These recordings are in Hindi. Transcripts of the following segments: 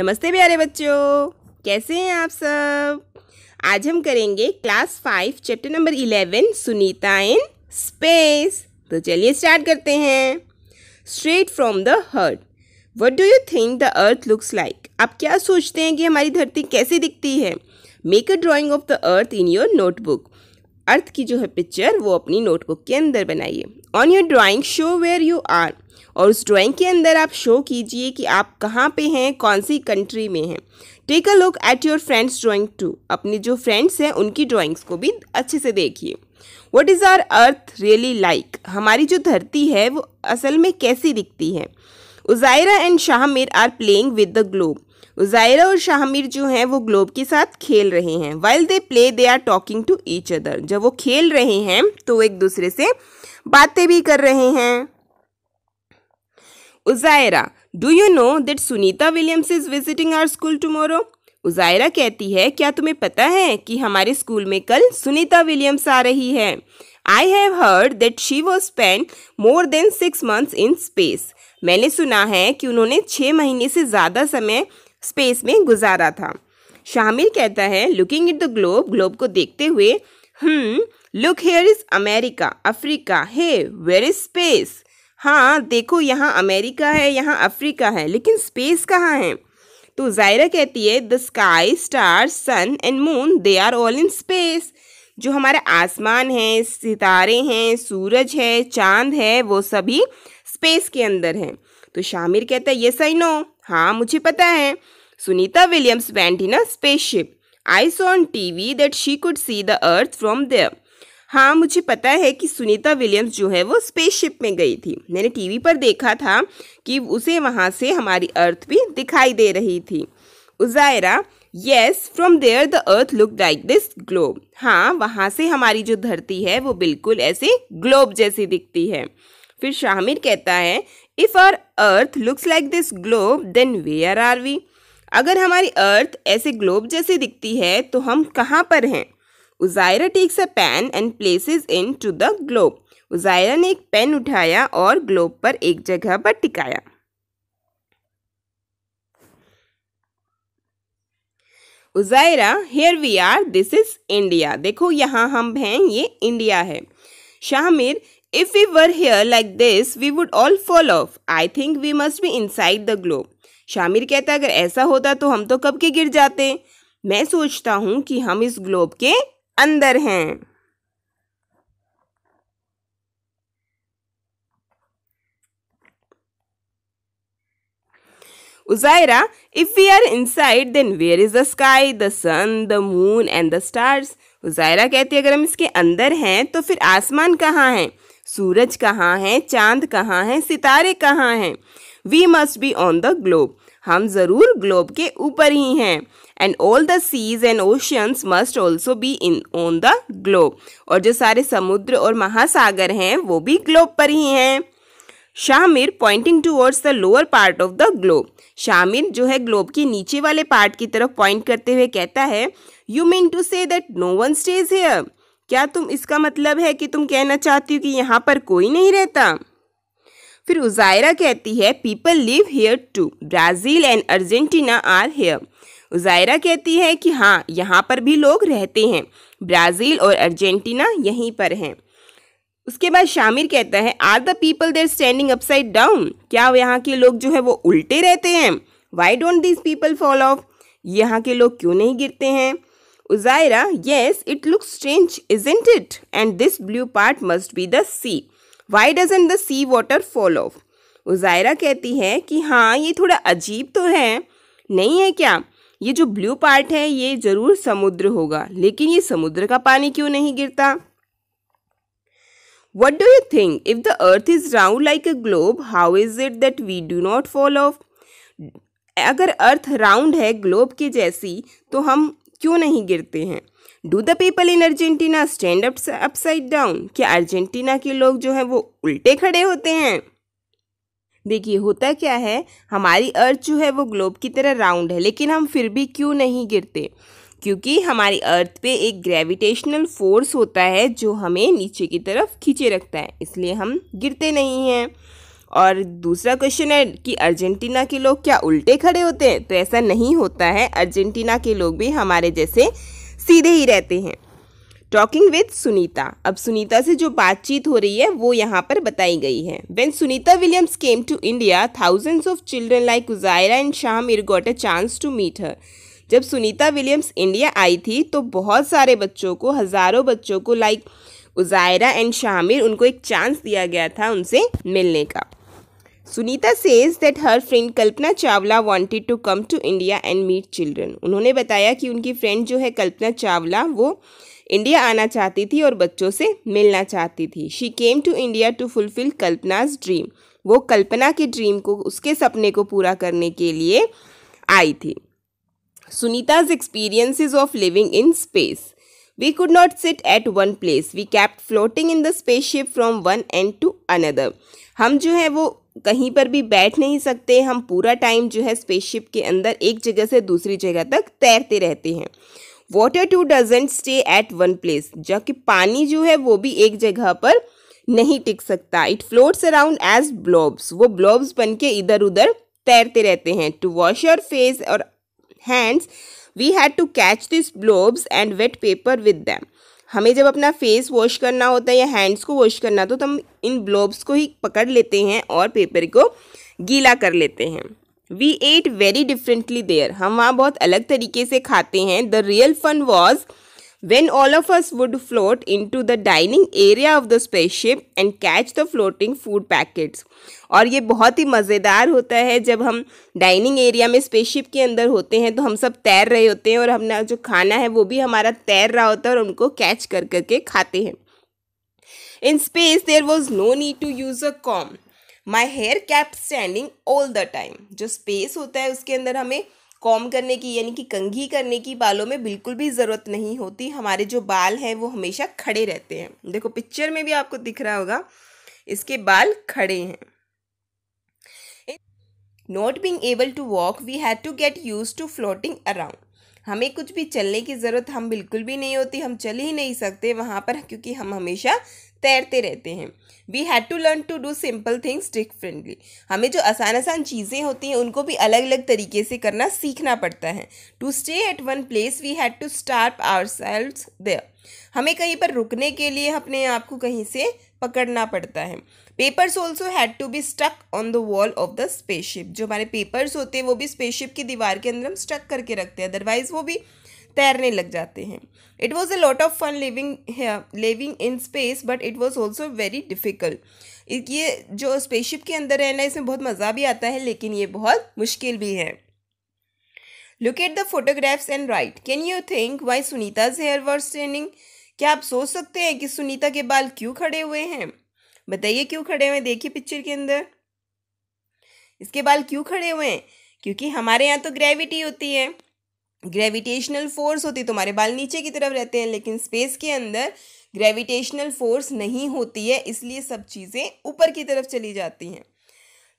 नमस्ते प्यारे बच्चों कैसे हैं आप सब आज हम करेंगे class five chapter number eleven Sunita in space तो चलिए स्टार्ट करते हैं straight from the heart what do you think the earth looks like आप क्या सोचते हैं कि हमारी धरती कैसी दिखती है make a drawing of the earth in your notebook earth की जो है पिक्चर वो अपनी नोटबुक के अंदर बनाइए on your drawing show where you are और उस ड्राइंग के अंदर आप शो कीजिए कि आप कहाँ पे हैं कौन सी कंट्री में हैं take a look at your friends drawing too अपने जो फ्रेंड्स हैं उनकी ड्राइंग्स को भी अच्छे से देखिए what is our earth really like हमारी जो धरती है वो असल में कैसी दिखती है Uzaira and Shahmir are playing with the globe Uzaira और शाहमीर जो हैं वो ग्लोब के साथ खेल रहे हैं while they play they are talking to each other जब वो खेल रहे हैं तो वो एक दूसरे से बातें भी कर रहे हैं Uzaira do you know that Sunita Williams is visiting our school tomorrow Uzaira कहती है क्या तुम्हें पता है कि हमारे स्कूल में कल सुनीता विलियम्स आ रही है I have heard that she was spend more than six months in space मैंने सुना है कि उन्होंने छः महीने से ज़्यादा समय स्पेस में गुजारा था शामिल कहता है looking at the globe globe को देखते हुए hmm look here is America Africa hey where is space हाँ देखो यहाँ अमेरिका है यहाँ अफ्रीका है लेकिन स्पेस कहाँ है तो जायरा कहती है the sky star sun and moon they are all in space जो हमारा आसमान है सितारे हैं सूरज है चांद है वो सभी स्पेस के अंदर हैं तो शामिर कहता है ये सही नो हाँ मुझे पता है Sunita Williams went in a spaceship I saw on TV that she could see the earth from there हाँ मुझे पता है कि सुनीता विलियम्स जो है वो स्पेसशिप में गई थी मैंने टीवी पर देखा था कि उसे वहाँ से हमारी अर्थ भी दिखाई दे रही थी Uzaira yes from there the earth look like this globe हाँ वहाँ से हमारी जो धरती है वो बिल्कुल ऐसे ग्लोब जैसी दिखती है फिर शाहमिर कहता है if our earth looks like this globe then where are we अगर हमारी अर्थ ऐसे ग्लोब जैसी दिखती है तो हम कहाँ पर हैं Uzaira takes a pen and places into the globe Uzaira ने एक पेन उठाया और ग्लोब पर एक जगह पर टिकाया Uzaira here we are this is India देखो यहाँ हम हैं ये इंडिया है Shamir if you were here like this we would all fall off I think we must be inside the globe Shamir कहता अगर ऐसा होता तो हम तो कब के गिर जाते मैं सोचता हूँ कि हम इस ग्लोब के अंदर हैं Uzaira, if we are inside, then where is the sky, the sun, the moon and the stars? उजायरा कहती है अगर हम इसके अंदर हैं तो फिर आसमान कहाँ हैं सूरज कहाँ है चांद कहाँ हैं सितारे कहाँ हैं we must be on the globe हम ज़रूर ग्लोब के ऊपर ही हैं and all the seas and oceans must also be in on the globe और जो सारे समुद्र और महासागर हैं वो भी ग्लोब पर ही हैं Shamir pointing towards the lower part of the globe Shamir जो है ग्लोब के नीचे वाले पार्ट की तरफ पॉइंट करते हुए कहता है you mean to say that no one stays here क्या तुम इसका मतलब है कि तुम कहना चाहती हो कि यहाँ पर कोई नहीं रहता फिर उजायरा कहती है people live here too Brazil and Argentina are here Uzaira कहती है कि हाँ यहाँ पर भी लोग रहते हैं ब्राज़ील और अर्जेंटीना यहीं पर हैं उसके बाद शामिर कहता है are the people there standing upside down क्या यहाँ के लोग जो है वो उल्टे रहते हैं why don't this people fall off यहाँ के लोग क्यों नहीं गिरते हैं Uzaira yes it looks strange isn't it and this blue part must be the sea why doesn't the sea water fall off Uzaira कहती है कि हाँ ये थोड़ा अजीब तो है नहीं है क्या ये जो ब्लू पार्ट है ये जरूर समुद्र होगा लेकिन ये समुद्र का पानी क्यों नहीं गिरता what do you think if the earth is round like a globe how is it that we do not fall off अगर अर्थ राउंड है ग्लोब के जैसी तो हम क्यों नहीं गिरते हैं do the people in Argentina stand upside down क्या अर्जेंटीना के लोग जो है वो उल्टे खड़े होते हैं देखिए होता क्या है हमारी अर्थ जो है वो ग्लोब की तरह राउंड है लेकिन हम फिर भी क्यों नहीं गिरते क्योंकि हमारी अर्थ पे एक ग्रेविटेशनल फोर्स होता है जो हमें नीचे की तरफ खींचे रखता है इसलिए हम गिरते नहीं हैं और दूसरा क्वेश्चन है कि अर्जेंटीना के लोग क्या उल्टे खड़े होते हैं तो ऐसा नहीं होता है अर्जेंटीना के लोग भी हमारे जैसे सीधे ही रहते हैं टॉकिंग विद सुनीता अब सुनीता से जो बातचीत हो रही है वो यहाँ पर बताई गई है when Sunita Williams came to India thousands of children like Uzaira and Shamir got a chance to meet her जब सुनीता विलियम्स इंडिया आई थी तो बहुत सारे बच्चों को हज़ारों बच्चों को लाइक उजायरा एंड शामिर उनको एक चांस दिया गया था उनसे मिलने का Sunita says that her friend Kalpana Chawla wanted to come to India and meet children उन्होंने बताया कि उनकी फ्रेंड जो है कल्पना चावला वो इंडिया आना चाहती थी और बच्चों से मिलना चाहती थी she came to India to fulfil Kalpana's dream वो कल्पना के ड्रीम को उसके सपने को पूरा करने के लिए आई थी Sunita's experiences of living in space could not sit at one place we We floating in the space ship from one end to another हम जो है वो कहीं पर भी बैठ नहीं सकते हम पूरा टाइम जो है स्पेसशिप के अंदर एक जगह से दूसरी जगह तक तैरते रहते हैं water too doesn't stay at one place जबकि पानी जो है वो भी एक जगह पर नहीं टिक सकता it floats around as blobs वो ब्लॉब्स बन के इधर उधर तैरते रहते हैं टू वॉश योर फेस और hands we had to catch this blobs and wet paper with them हमें जब अपना फेस वॉश करना होता है या हैंड्स को वॉश करना तो हम इन ब्लॉब्स को ही पकड़ लेते हैं और पेपर को गीला कर लेते हैं we eat very differently there हम वहाँ बहुत अलग तरीके से खाते हैं the real fun was when of us would float into the dining area of the space ship and catch the floating food packets और ये बहुत ही मज़ेदार होता है जब हम डाइनिंग एरिया में स्पेसशिप के अंदर होते हैं तो हम सब तैर रहे होते हैं और हमने जो खाना है वो भी हमारा तैर रहा होता है और उनको कैच कर करके खाते हैं in space there was no need to use a comb my hair kept standing all the time जो स्पेस होता है उसके अंदर हमें कॉम करने की यानी कि कंघी करने की बालों में बिल्कुल भी ज़रूरत नहीं होती हमारे जो बाल हैं वो हमेशा खड़े रहते हैं देखो पिक्चर में भी आपको दिख रहा होगा इसके बाल खड़े हैं not being able to walk we had to get used to floating around हमें कुछ भी चलने की ज़रूरत हम बिल्कुल भी नहीं होती हम चल ही नहीं सकते वहाँ पर क्योंकि हम हमेशा तैरते रहते हैं we had to learn to do simple things differently हमें जो आसान आसान चीज़ें होती हैं उनको भी अलग अलग तरीके से करना सीखना पड़ता है to stay at one place we had to strap ourselves there हमें कहीं पर रुकने के लिए अपने आप को कहीं से पकड़ना पड़ता है papers also had to be stuck on the wall of the spaceship जो हमारे पेपर्स होते हैं वो भी स्पेसशिप की दीवार के अंदर हम स्टक करके रखते हैं अदरवाइज वो भी तैरने लग जाते हैं it was a lot of fun living living in space but it was also very difficult ये जो स्पेसशिप के अंदर रहना इसमें बहुत मज़ा भी आता है लेकिन ये बहुत मुश्किल भी है look at the photographs and write can you think why Sunita's hair were standing क्या आप सोच सकते हैं कि सुनीता के बाल क्यों खड़े हुए हैं बताइए क्यों खड़े हुए देखिए पिक्चर के अंदर इसके बाल क्यों खड़े हुए हैं क्योंकि हमारे यहाँ तो ग्रेविटी होती है ग्रेविटेशनल फोर्स होती है तुम्हारे बाल नीचे की तरफ रहते हैं लेकिन स्पेस के अंदर ग्रेविटेशनल फोर्स नहीं होती है इसलिए सब चीज़ें ऊपर की तरफ चली जाती हैं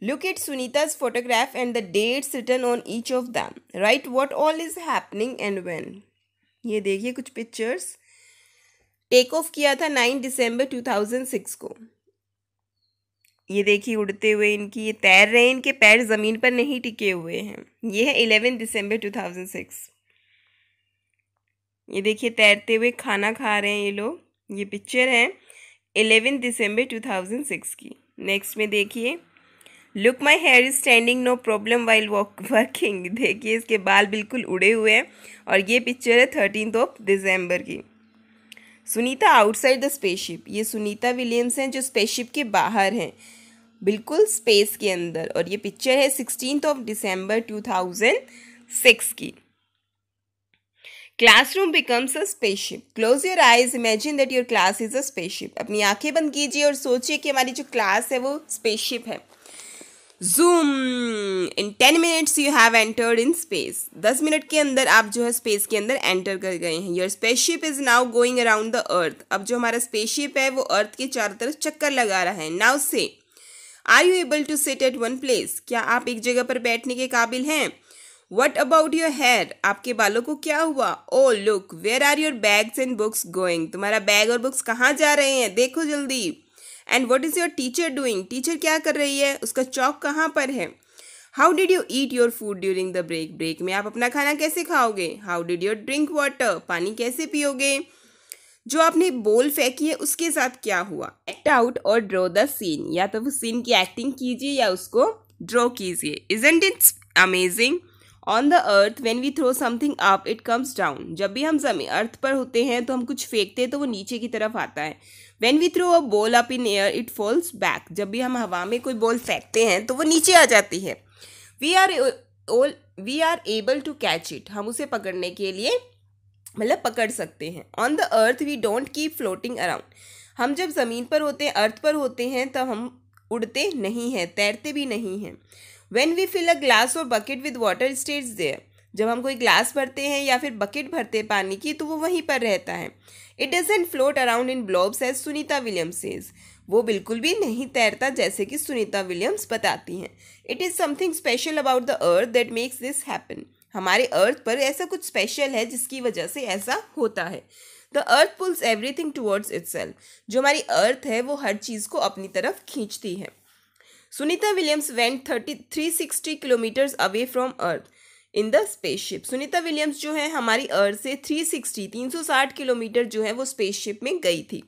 look at Sunita's photograph and the dates written on each of them write what all is happening and when ये देखिए कुछ पिक्चर्स टेक ऑफ किया था नाइन दिसंबर सिक्स को ये देखिए उड़ते हुए इनकी ये तैर रहे हैं इनके पैर ज़मीन पर नहीं टिके हुए हैं ये है eleven December two thousand six ये देखिए तैरते हुए खाना खा रहे हैं ये लोग ये पिक्चर है eleven December two thousand six की नेक्स्ट में देखिए look my hair is standing no problem while walk working देखिए इसके बाल बिल्कुल उड़े हुए हैं और ये पिक्चर है थर्टीन ऑफ दिसंबर की सुनीता आउटसाइड द स्पेसशिप ये सुनीता विलियम्स हैं जो स्पेसशिप के बाहर हैं बिल्कुल स्पेस के अंदर और ये पिक्चर है sixteen of December two thousand six की classroom becomes a spaceship close your eyes imagine that your class is a spaceship अपनी आंखें बंद कीजिए और सोचिए कि हमारी जो क्लास है वो स्पेसशिप है zoom in ten minutes you have entered in space दस मिनट के अंदर आप जो है स्पेस के अंदर एंटर कर गए हैं your spaceship is now going around the earth अब जो हमारा स्पेसशिप है वो अर्थ के चारों तरफ चक्कर लगा रहा है now say are you able to sit at one place क्या आप एक जगह पर बैठने के काबिल हैं वट अबाउट योर हेयर आपके बालों को क्या हुआ oh look where are your bags and books going तुम्हारा बैग और बुक्स कहाँ जा रहे हैं देखो जल्दी and what is your teacher doing teacher क्या कर रही है उसका चौक कहाँ पर है how did you eat your food during the break break में आप अपना खाना कैसे खाओगे how did your drink water पानी कैसे पियोगे जो आपने बोल फेंकी है उसके साथ क्या हुआ एक्ट आउट और ड्रॉ द सीन या तो वो सीन की एक्टिंग कीजिए या उसको ड्रॉ कीजिए and it's amazing on the earth when we throw something up it comes down जब भी हम जमीन अर्थ पर होते हैं तो हम कुछ फेंकते हैं तो वो नीचे की तरफ आता है when we throw a ball up in air it falls back जब भी हम हवा में कोई बॉल फेंकते हैं तो वो नीचे आ जाती है we are all we are able to catch it हम उसे पकड़ने के लिए मतलब पकड़ सकते हैं on the earth we don't keep floating around हम जब ज़मीन पर होते हैं अर्थ पर होते हैं तब हम उड़ते नहीं हैं तैरते भी नहीं हैं when we fill a glass और bucket with water stays there जब हम कोई ग्लास भरते हैं या फिर बकेट भरते हैं पानी की तो वो वहीं पर रहता है it doesn't float around in blobs as Sunita Williams says वो बिल्कुल भी नहीं तैरता जैसे कि सुनीता विलियम्स बताती हैं it is something special about the earth that makes this happen हमारे अर्थ पर ऐसा कुछ स्पेशल है जिसकी वजह से ऐसा होता है the earth pulls everything towards its जो हमारी अर्थ है वो हर चीज़ को अपनी तरफ खींचती है Sunita Williams went thirty three sixty kilometres away from earth in the spaceship Sunita Williams जो है हमारी अर्थ से थ्री सिक्सटी तीन सौ साठ किलोमीटर जो है वो स्पेसशिप में गई थी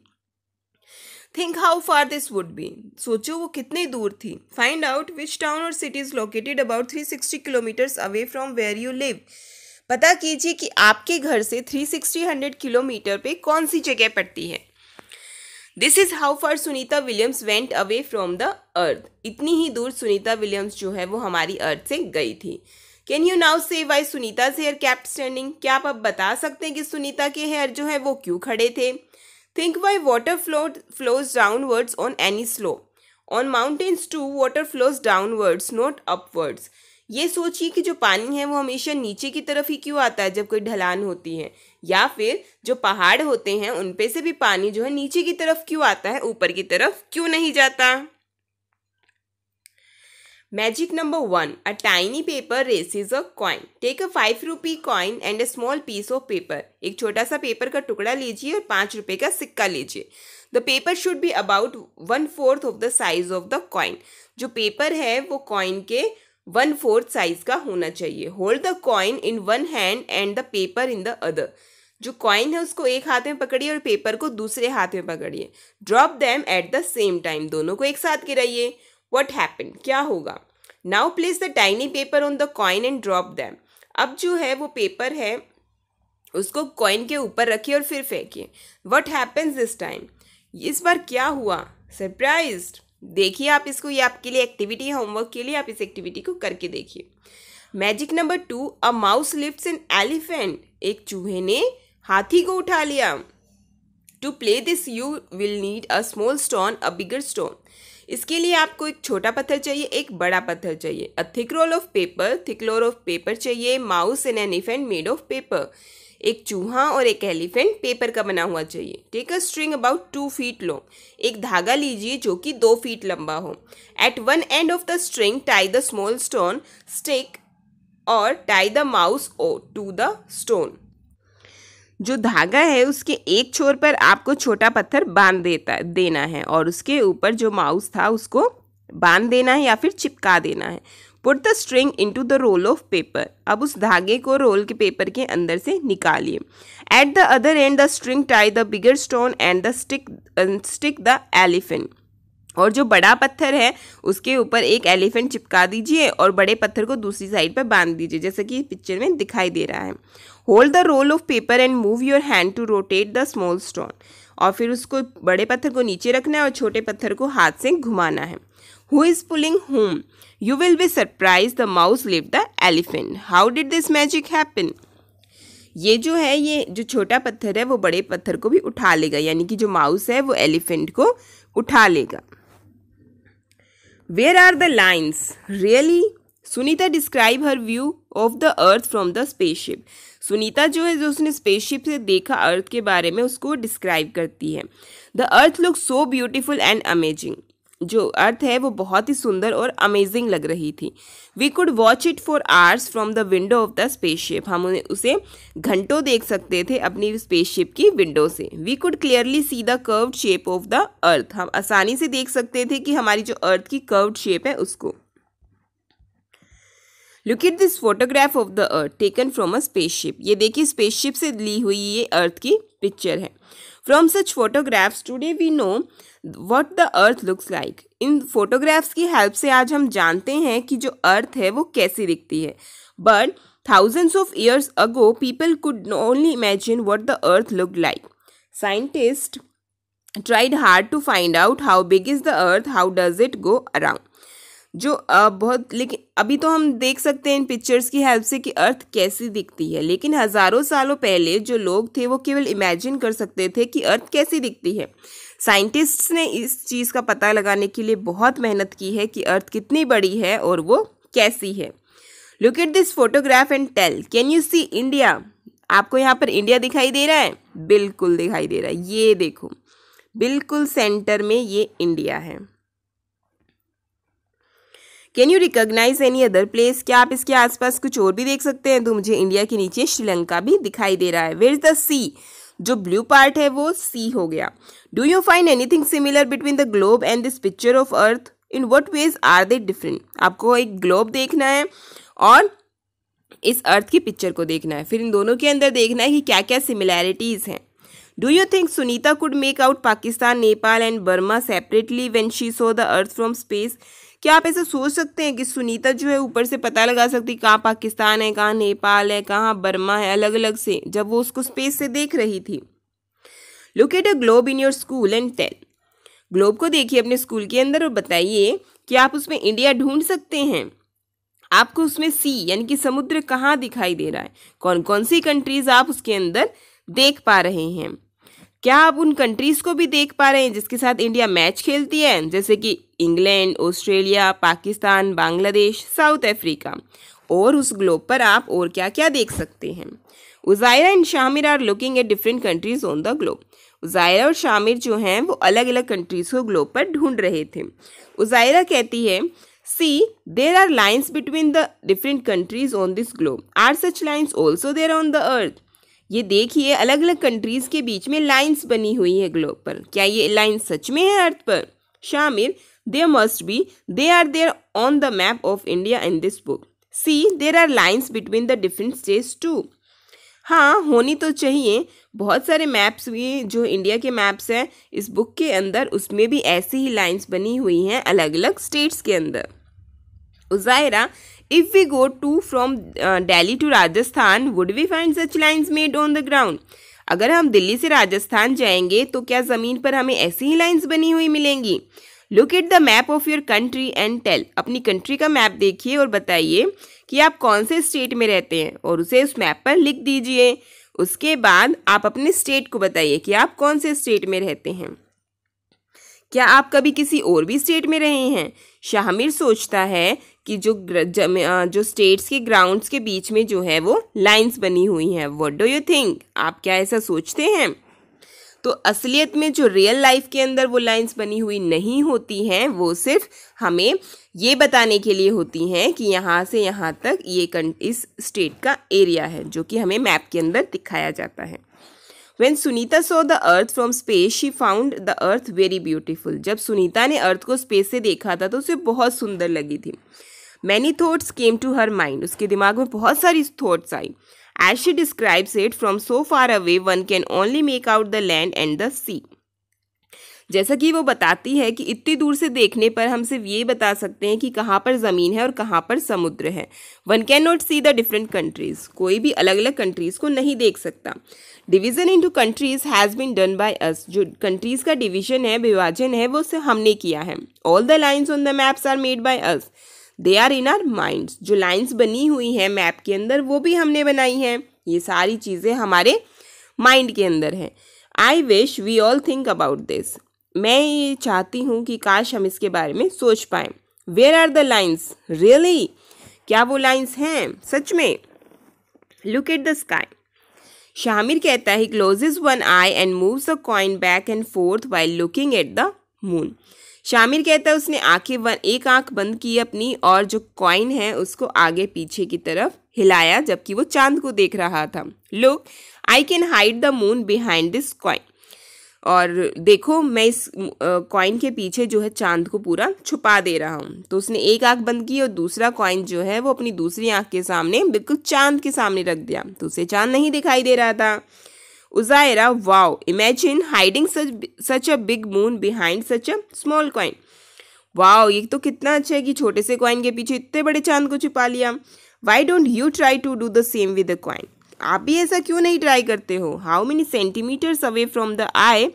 think how far this would be सोचो वो कितनी दूर थी फाइंड आउट विच टाउन और city is located about sixty kilometres away from where you live पता कीजिए कि आपके घर से थ्री सिक्सटी हंड्रेड किलोमीटर पे कौन सी जगह पड़ती है this is how far Sunita Williams went away from the earth इतनी ही दूर सुनीता विलियम्स जो है वो हमारी अर्थ से गई थी can you now say why Sunita's hair kept standing क्या आप अब बता सकते हैं कि सुनीता के हेयर जो है वो क्यों खड़े थे Think why water flow, flows downwards on any slope. On mountains too, water flows downwards, not upwards. ये सोचिए कि जो पानी है वो हमेशा नीचे की तरफ ही क्यों आता है जब कोई ढलान होती है या फिर जो पहाड़ होते हैं उन पे से भी पानी जो है नीचे की तरफ क्यों आता है ऊपर की तरफ क्यों नहीं जाता Magic number 1. A tiny paper raises a coin. Take a five rupee coin and a small piece of paper एक छोटा सा पेपर का टुकड़ा लीजिए और पाँच रुपये का सिक्का लीजिए the paper should be about one fourth of the size of the coin जो पेपर है वो कॉइन के वन फोर्थ साइज का होना चाहिए hold the coin in one hand and the paper in the other जो कॉइन है उसको एक हाथ में पकड़िए और पेपर को दूसरे हाथ में पकड़िए drop them at the same time दोनों को एक साथ गिराइए वट हैपन क्या होगा now place the tiny paper on the coin and drop them अब जो है वो पेपर है उसको कॉइन के ऊपर रखिए और फिर फेंकिए वट हैपन्स दिस टाइम इस बार क्या हुआ सरप्राइज देखिए आप इसको ये आपके लिए एक्टिविटी है होमवर्क के लिए आप इस एक्टिविटी को करके देखिए magic number two a mouse lift an elephant एक चूहे ने हाथी को उठा लिया to play this you will need a small stone a bigger stone इसके लिए आपको एक छोटा पत्थर चाहिए एक बड़ा पत्थर चाहिए a thick roll of paper thick roll of paper चाहिए mouse and an elephant made of paper एक चूहा और एक एलिफेंट पेपर का बना हुआ चाहिए take a string about two feet long एक धागा लीजिए जो कि दो फीट लंबा हो at one end of the string tie the small stone stick और tie the mouse onto the stone जो धागा है उसके एक छोर पर आपको छोटा पत्थर बांध देता देना है और उसके ऊपर जो माउस था उसको बांध देना है या फिर चिपका देना है put the string into the roll of paper अब उस धागे को रोल के पेपर के अंदर से निकालिए at the other end the string tie the bigger stone and the stick stick the elephant और जो बड़ा पत्थर है उसके ऊपर एक एलिफेंट चिपका दीजिए और बड़े पत्थर को दूसरी साइड पर बांध दीजिए जैसे कि पिक्चर में दिखाई दे रहा है hold the roll of paper and move your hand to rotate the small stone और फिर उसको बड़े पत्थर को नीचे रखना है और छोटे पत्थर को हाथ से घुमाना है who is pulling whom you will be surprise the mouse लिव the elephant how did this magic happen ये जो है ये जो छोटा पत्थर है वो बड़े पत्थर को भी उठा लेगा यानी कि जो माउस है वो एलिफेंट को उठा लेगा where are the lines really Sunita describe her view of the earth from the spaceship Sunita जो है जो उसने स्पेसशिप से देखा अर्थ के बारे में उसको डिस्क्राइब करती है the earth look so beautiful and amazing जो अर्थ है वो बहुत ही सुंदर और अमेजिंग लग रही थी we could watch it for hours from the window of the spaceship हम उन्हें उसे घंटों देख सकते थे अपनी स्पेसशिप की विंडो से we could clearly see the curved shape of the earth हम आसानी से देख सकते थे कि हमारी जो अर्थ की कर्व्ड शेप है उसको look at this photograph of the earth taken from a spaceship ये देखिए स्पेसशिप से ली हुई ये अर्थ की पिक्चर है from such photographs today we know what the earth looks like in photographs की हेल्प से आज हम जानते हैं कि जो अर्थ है वो कैसी दिखती है but thousands of years ago people could only imagine what the earth look like scientist tried hard to find out how big is the earth how does it go around जो बहुत लेकिन अभी तो हम देख सकते हैं इन पिक्चर्स की हेल्प से कि अर्थ कैसी दिखती है लेकिन हज़ारों सालों पहले जो लोग थे वो केवल इमेजिन कर सकते थे कि अर्थ कैसी दिखती है साइंटिस्ट्स ने इस चीज़ का पता लगाने के लिए बहुत मेहनत की है कि अर्थ कितनी बड़ी है और वो कैसी है look at this photograph and tell can you see India आपको यहाँ पर इंडिया दिखाई दे रहा है बिल्कुल दिखाई दे रहा है ये देखो बिल्कुल सेंटर में ये इंडिया है can you recognise any other place क्या आप इसके आसपास कुछ और भी देख सकते हैं तो मुझे इंडिया के नीचे श्रीलंका भी दिखाई दे रहा है वेर इज द सी जो ब्लू पार्ट है वो सी हो गया do you find anything similar between the globe and this picture of earth in what ways are they different आपको एक ग्लोब देखना है और इस अर्थ की पिक्चर को देखना है फिर इन दोनों के अंदर देखना है कि क्या क्या सिमिलैरिटीज़ हैं do you think Sunita could make out Pakistan Nepal and Burma separately when she saw the earth from space क्या आप ऐसा सोच सकते हैं कि सुनीता जो है ऊपर से पता लगा सकती कहाँ पाकिस्तान है कहाँ नेपाल है कहाँ बर्मा है अलग अलग से जब वो उसको स्पेस से देख रही थी locate a globe in your school and tell globe को देखिए अपने स्कूल के अंदर और बताइए कि आप उसमें इंडिया ढूंढ सकते हैं आपको उसमें सी यानी कि समुद्र कहाँ दिखाई दे रहा है कौन कौन सी कंट्रीज आप उसके अंदर देख पा रहे हैं क्या आप उन कंट्रीज़ को भी देख पा रहे हैं जिसके साथ इंडिया मैच खेलती है जैसे कि England Australia Pakistan Bangladesh South Africa और उस ग्लोब पर आप और क्या क्या देख सकते हैं Uzaira and Shamir are looking at different countries on the globe Uzaira और शामिर जो हैं वो अलग अलग कंट्रीज़ को ग्लोब पर ढूंढ रहे थे उजायरा कहती है see there are lines between the different countries on this globe are such lines also there on the earth ये देखिए अलग अलग कंट्रीज़ के बीच में लाइंस बनी हुई है ग्लोब पर क्या ये लाइन सच में है अर्थ पर Shamir they must be they are there on the map of India in this book see there are lines between the different states too हाँ होनी तो चाहिए बहुत सारे मैप्स भी जो इंडिया के मैप्स हैं इस बुक के अंदर उसमें भी ऐसी ही लाइंस बनी हुई हैं अलग अलग स्टेट्स के अंदर उजायरा If we go to from uh, Delhi to Rajasthan, would we find such lines made on the ground? अगर हम दिल्ली से राजस्थान जाएंगे तो क्या ज़मीन पर हमें ऐसी ही लाइंस बनी हुई मिलेंगी look at the map of your country and tell अपनी कंट्री का मैप देखिए और बताइए कि आप कौन से स्टेट में रहते हैं और उसे उस मैप पर लिख दीजिए उसके बाद आप अपने स्टेट को बताइए कि आप कौन से स्टेट में रहते हैं क्या आप कभी किसी और भी स्टेट में रहे हैं शाहमिर सोचता है कि जो जो स्टेट्स के ग्राउंड्स के बीच में जो है वो लाइंस बनी हुई हैं व्हाट डू यू थिंक आप क्या ऐसा सोचते हैं तो असलियत में जो रियल लाइफ के अंदर वो लाइंस बनी हुई नहीं होती हैं वो सिर्फ हमें ये बताने के लिए होती हैं कि यहाँ से यहाँ तक ये इस स्टेट का एरिया है जो कि हमें मैप के अंदर दिखाया जाता है When Sunita saw the earth from space, she found the earth very beautiful. जब सुनीता ने अर्थ को स्पेस से देखा था तो उसे बहुत सुंदर लगी थी many thoughts came to her mind उसके दिमाग में बहुत सारी थाट्स आई as she describes it from so far away one can only make out the land and the sea जैसा कि वो बताती है कि इतनी दूर से देखने पर हम सिर्फ ये बता सकते हैं कि कहाँ पर ज़मीन है और कहाँ पर समुद्र है one can not see the different countries कोई भी अलग अलग कंट्रीज़ को नहीं देख सकता division to countries has been done by us जो कंट्रीज़ का डिवीजन है विभाजन है वो उसे हमने किया है all the lines on the maps are made by us they are in our minds जो लाइन्स बनी हुई हैं मैप के अंदर वो भी हमने बनाई हैं ये सारी चीज़ें हमारे माइंड के अंदर हैं I wish we all think about this मैं ये चाहती हूँ कि काश हम इसके बारे में सोच पाए where are the lines really क्या वो लाइन्स हैं सच में look at the sky Shamir कहता है closes one eye and moves a coin back and forth while looking at the moon Shamir कहता है उसने आंखें एक आंख बंद की अपनी और जो कॉइन है उसको आगे पीछे की तरफ हिलाया जबकि वो चांद को देख रहा था look I can hide the moon behind this coin और देखो मैं इस कॉइन के पीछे जो है चांद को पूरा छुपा दे रहा हूँ तो उसने एक आंख बंद की और दूसरा कॉइन जो है वो अपनी दूसरी आंख के सामने बिल्कुल चांद के सामने रख दिया तो उसे चांद नहीं दिखाई दे रहा था Uzaira wow imagine hiding such such a big moon behind such a small coin wow ये तो कितना अच्छा है कि छोटे से कॉइन के पीछे इतने बड़े चांद को छुपा लिया why don't you try to do the same with a coin आप भी ऐसा क्यों नहीं ट्राई करते हो how many centimetres away from the eye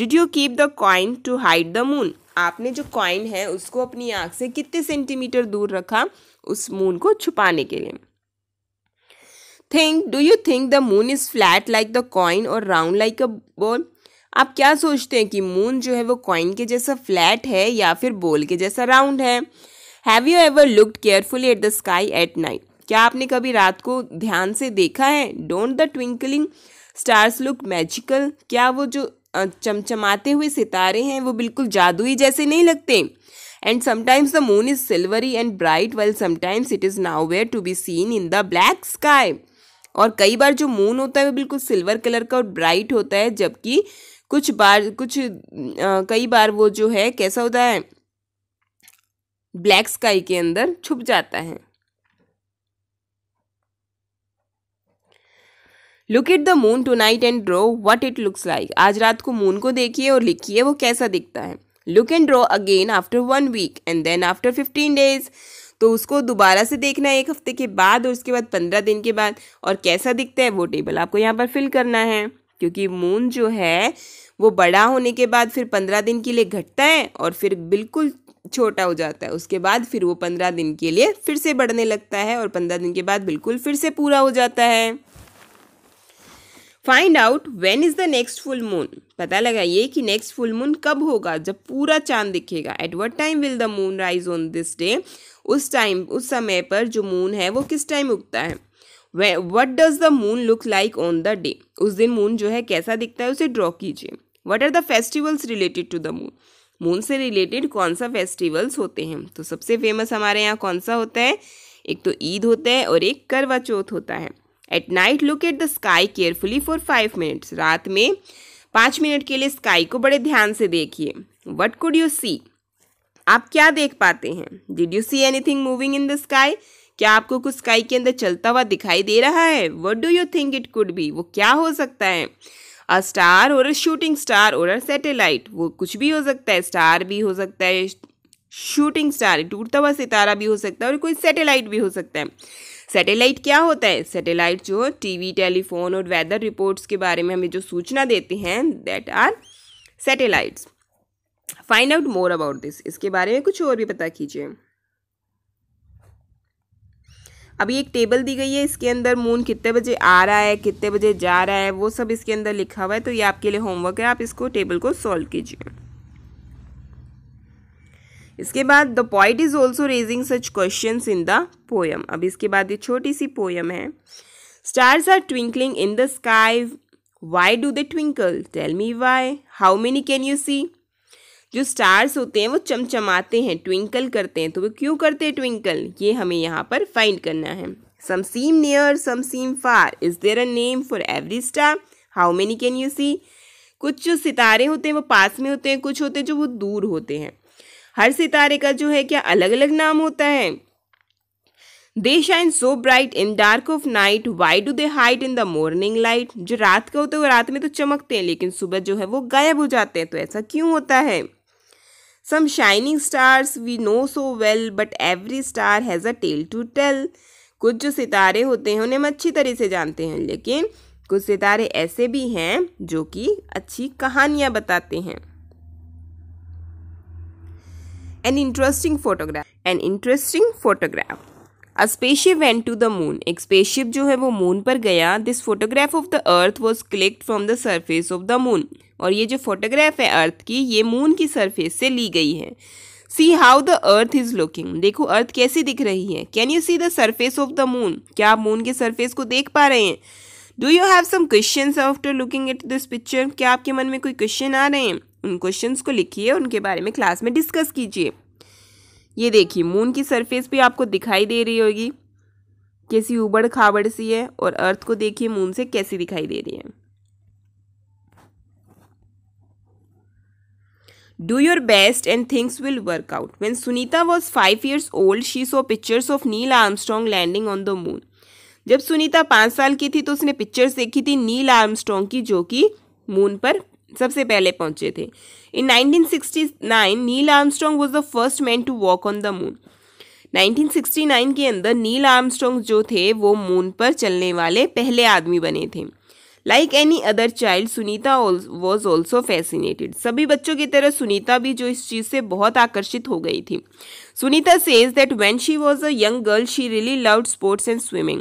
did you keep the coin to hide the moon आपने जो कॉइन है उसको अपनी आँख से कितने सेंटीमीटर दूर रखा उस मून को छुपाने के लिए think do you think the moon is flat like the coin और राउंड लाइक अ बॉल आप क्या सोचते हैं कि मून जो है वो कॉइन के जैसा फ्लैट है या फिर बॉल के जैसा राउंड है have you ever looked carefully at the sky at night क्या आपने कभी रात को ध्यान से देखा है don't the twinkling stars look magical क्या वो जो चमचमाते हुए सितारे हैं वो बिल्कुल जादुई जैसे नहीं लगते and sometimes the moon is silvery and bright well sometimes it is nowhere to be seen in the black sky और कई बार जो मून होता है वो बिल्कुल सिल्वर कलर का और ब्राइट होता है जबकि कुछ बार कुछ आ, कई बार वो जो है कैसा होता है ब्लैक स्काई के अंदर छुप जाता है look at the moon tonight and draw what it looks like आज रात को मून को देखिए और लिखिए वो कैसा दिखता है look and draw again after one week and then after fifteen days तो उसको दोबारा से देखना है एक हफ्ते के बाद और उसके बाद पंद्रह दिन के बाद और कैसा दिखता है वो टेबल आपको यहाँ पर फिल करना है क्योंकि मून जो है वो बड़ा होने के बाद फिर पंद्रह दिन के लिए घटता है और फिर बिल्कुल छोटा हो जाता है उसके बाद फिर वो पंद्रह दिन के लिए फिर से बढ़ने लगता है और पंद्रह दिन के बाद बिल्कुल फिर से पूरा हो जाता है find out when is the next full moon पता लगाइए कि नेक्स्ट फुल मून कब होगा जब पूरा चांद दिखेगा at what time will the moon rise on this day उस टाइम उस समय पर जो मून है वो किस टाइम उगता है what does the moon look like on the day उस दिन मून जो है कैसा दिखता है उसे ड्रॉ कीजिए what are the festivals related to the moon moon से रिलेटेड कौन सा फेस्टिवल्स होते हैं तो सबसे फेमस हमारे यहाँ कौन सा होता है एक तो ईद होता है और एक करवा चौथ होता है at night look at the sky carefully for five minutes रात में पाँच मिनट के लिए स्काई को बड़े ध्यान से देखिए वट कुड यू सी आप क्या देख पाते हैं did you see anything moving in the sky क्या आपको कुछ स्काई के अंदर चलता हुआ दिखाई दे रहा है what do you think it could be वो क्या हो सकता है अ स्टार और अ शूटिंग स्टार और अ सेटेलाइट वो कुछ भी हो सकता है स्टार भी हो सकता है शूटिंग स्टार टूटता हुआ सितारा भी हो सकता है और कोई सेटेलाइट भी हो सकता है सैटेलाइट क्या होता है सैटेलाइट जो टीवी टेलीफोन और वेदर रिपोर्ट्स के बारे में हमें जो सूचना देते हैं that are satellites find out more about this इसके बारे में कुछ और भी पता कीजिए अभी एक टेबल दी गई है इसके अंदर मून कितने बजे आ रहा है कितने बजे जा रहा है वो सब इसके अंदर लिखा हुआ है तो ये आपके लिए होमवर्क है आप इसको टेबल को सॉल्व कीजिए इसके बाद the poet is also raising such question in the poem अब इसके बाद ये छोटी सी पोयम है stars are twinkling in the sky why do they twinkle tell me why how many can you see जो स्टार्स होते हैं वो चमचमाते हैं ट्विंकल करते हैं तो वो क्यों करते हैं ट्विंकल ये हमें यहाँ पर फाइंड करना है some seem near some seem far is there a name for every star how many can you see कुछ जो सितारे होते हैं वो पास में होते हैं कुछ होते हैं जो वो दूर होते हैं हर सितारे का जो है क्या अलग अलग नाम होता है they shine so bright in dark of night why do they hide in the morning light जो रात का होता है वो रात में तो चमकते हैं लेकिन सुबह जो है वो गायब हो जाते हैं तो ऐसा क्यों होता है some shining stars we know so well but every star has a tale to tell कुछ जो सितारे होते हैं उन्हें हम अच्छी तरह से जानते हैं लेकिन कुछ सितारे ऐसे भी हैं जो कि अच्छी कहानियाँ बताते हैं an interesting photograph an interesting photograph A spaceship went to the moon. एक spaceship जो है वो moon पर गया This photograph of the earth was clicked from the surface of the moon. और ये जो photograph है earth की ये moon की surface से ली गई है see how the earth is looking देखो अर्थ कैसी दिख रही है can you see the surface of the moon क्या आप मून के सर्फेस को देख पा रहे हैं do you have some question after looking at this picture क्या आपके मन में कोई क्वेश्चन आ रहे हैं उन क्वेश्चंस को लिखिए उनके बारे में क्लास में डिस्कस कीजिए ये देखिए मून की सरफेस भी आपको दिखाई दे रही होगी कैसी उबड़ खाबड़ सी है और अर्थ को देखिए मून से कैसी दिखाई दे रही है do your best and things will work out when Sunita was five years old she saw pictures of Neil Armstrong landing on the moon जब सुनीता पाँच साल की थी तो उसने पिक्चर्स देखी थी नील आर्मस्ट्रॉन्ग की जो कि मून पर सबसे पहले पहुंचे थे in 1969 Neil Armstrong was the first man to walk on the moon 1969 के अंदर नील आर्मस्ट्रांग जो थे वो मून पर चलने वाले पहले आदमी बने थे like any other child Sunita was also fascinated सभी बच्चों की तरह सुनीता भी जो इस चीज़ से बहुत आकर्षित हो गई थी Sunita says that when she was a young girl she really love sports and swimming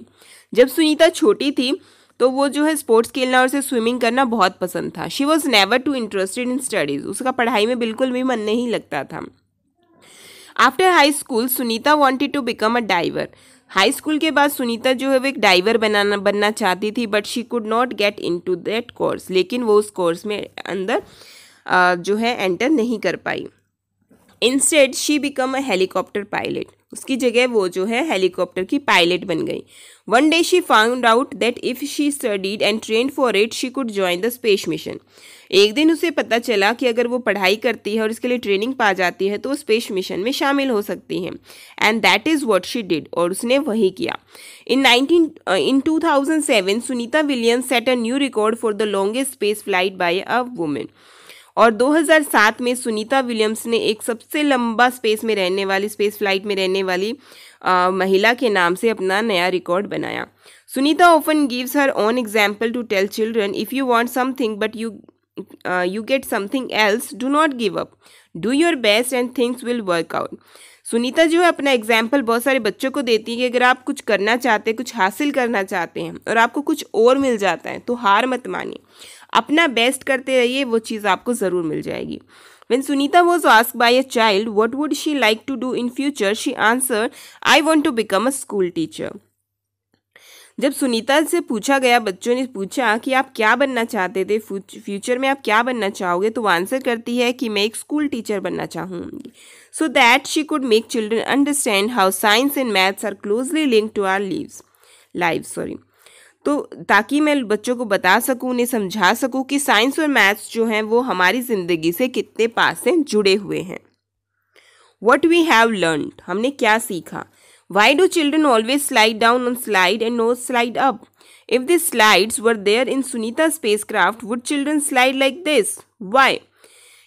जब सुनीता छोटी थी तो वो जो है स्पोर्ट्स खेलना और उसे स्विमिंग करना बहुत पसंद था she was never too interested in studies उसका पढ़ाई में बिल्कुल भी मन नहीं लगता था after high school Sunita wanted to become a diver high school के बाद सुनीता जो है वो एक डाइवर बनाना बनना चाहती थी but she could not get into that course लेकिन वो उस कोर्स में अंदर जो है एंटर नहीं कर पाई instead she become a helicopter pilot उसकी जगह वो जो है हेलीकॉप्टर की पायलट बन गई one day she found out that if she studied and train for it she could join the space mission एक दिन उसे पता चला कि अगर वो पढ़ाई करती है और इसके लिए ट्रेनिंग पा जाती है तो वो स्पेस मिशन में शामिल हो सकती है and that is what she did और उसने वही किया in nineteen in two thousand seven Sunita William set a new record for the longest space flight by a women और 2007 में सुनीता विलियम्स ने एक सबसे लंबा स्पेस में रहने वाली स्पेस फ्लाइट में रहने वाली आ, महिला के नाम से अपना नया रिकॉर्ड बनाया Sunita often gives her own example to tell children if you want something but you you get something else do not give up do your best and things will work out Sunita जो है अपना एग्जाम्पल बहुत सारे बच्चों को देती है कि अगर आप कुछ करना चाहते हैं कुछ हासिल करना चाहते हैं और आपको कुछ और मिल जाता है तो हार मत मानिए अपना बेस्ट करते रहिए वो चीज़ आपको ज़रूर मिल जाएगी when Sunita was ask by a child what would she like to do in future she answer I want to become a school teacher जब सुनीता से पूछा गया बच्चों ने पूछा कि आप क्या बनना चाहते थे फ्यूचर में आप क्या बनना चाहोगे तो वो आंसर करती है कि मैं एक स्कूल टीचर बनना चाहूँगी so that she could make children understand how science and maths are closely link to our lives live sorry तो ताकि मैं बच्चों को बता सकूं उन्हें समझा सकूं कि साइंस और मैथ्स जो हैं वो हमारी ज़िंदगी से कितने पास से जुड़े हुए हैं वट वी हैव लर्न हमने क्या सीखा why do children always slide down on slide and no slide up if this slides were there in Sunita spacecraft would children slide like this why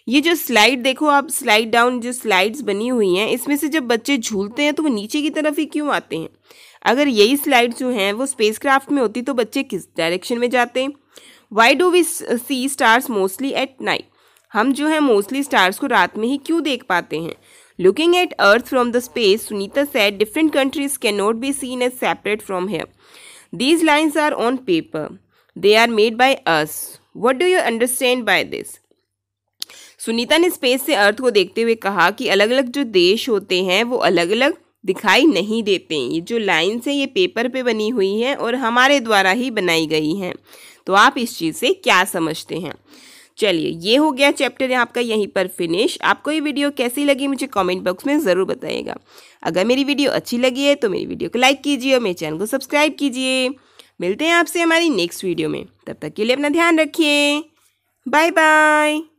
ये जो स्लाइड देखो आप स्लाइड डाउन जो स्लाइड्स बनी हुई हैं इसमें से जब बच्चे झूलते हैं तो वो नीचे की तरफ ही क्यों आते हैं अगर यही स्लाइड्स जो हैं वो स्पेसक्राफ्ट में होती तो बच्चे किस डायरेक्शन में जाते हैं why do we see stars mostly at night हम जो है मोस्टली स्टार्स को रात में ही क्यों देख पाते हैं looking at earth from the space Sunita said different countries can not be seen as separate from here these lines are on paper they are made by us what do you understand by this Sunita ने स्पेस से अर्थ को देखते हुए कहा कि अलग अलग जो देश होते हैं वो अलग अलग दिखाई नहीं देते ये जो लाइन्स हैं ये पेपर पे बनी हुई हैं और हमारे द्वारा ही बनाई गई हैं तो आप इस चीज़ से क्या समझते हैं चलिए ये हो गया चैप्टर आपका यहीं पर फिनिश आपको ये वीडियो कैसी लगी मुझे कमेंट बॉक्स में ज़रूर बताइएगा अगर मेरी वीडियो अच्छी लगी है तो मेरी वीडियो को लाइक कीजिए और मेरे चैनल को सब्सक्राइब कीजिए मिलते हैं आपसे हमारी नेक्स्ट वीडियो में तब तक के लिए अपना ध्यान रखिए बाय बाय